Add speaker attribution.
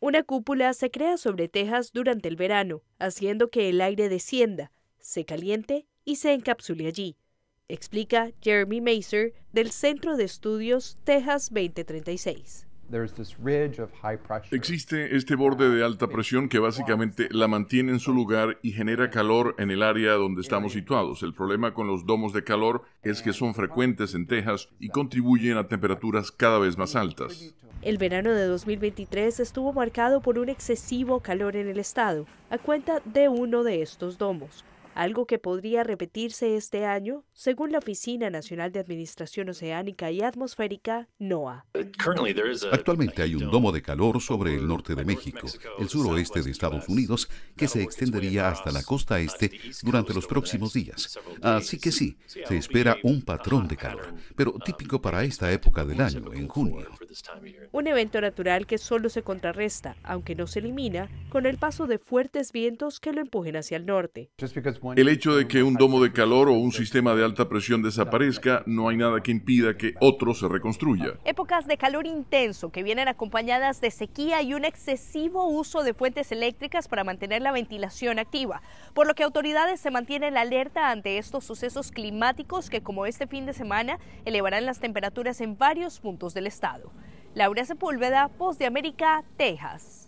Speaker 1: Una cúpula se crea sobre Texas durante el verano, haciendo que el aire descienda, se caliente y se encapsule allí, explica Jeremy Mazur del Centro de Estudios Texas 2036.
Speaker 2: Existe este borde de alta presión que básicamente la mantiene en su lugar y genera calor en el área donde estamos situados. El problema con los domos de calor es que son frecuentes en Texas y contribuyen a temperaturas cada vez más altas.
Speaker 1: El verano de 2023 estuvo marcado por un excesivo calor en el estado, a cuenta de uno de estos domos algo que podría repetirse este año, según la Oficina Nacional de Administración Oceánica y Atmosférica, NOAA. Eh,
Speaker 3: Actualmente hay un domo de calor sobre el norte de México, el suroeste de Estados Unidos, que se extendería hasta la costa este durante los próximos días. Así ah, que sí, se espera un patrón de uh-huh. calor, pero um, típico uh, para esta época del año, en junio.
Speaker 1: Un evento natural que solo se contrarresta, aunque no se elimina, con el paso de fuertes vientos que lo empujen hacia el norte.
Speaker 2: El hecho de que un domo de calor o un sistema de alta presión desaparezca, no hay nada que impida que otro se reconstruya.
Speaker 1: Épocas de calor intenso que vienen acompañadas de sequía y un excesivo uso de fuentes eléctricas para mantener la ventilación activa, por lo que autoridades se mantienen alerta ante estos sucesos climáticos que como este fin de semana elevarán las temperaturas en varios puntos del estado. Laura Sepúlveda, Voz de América, Texas.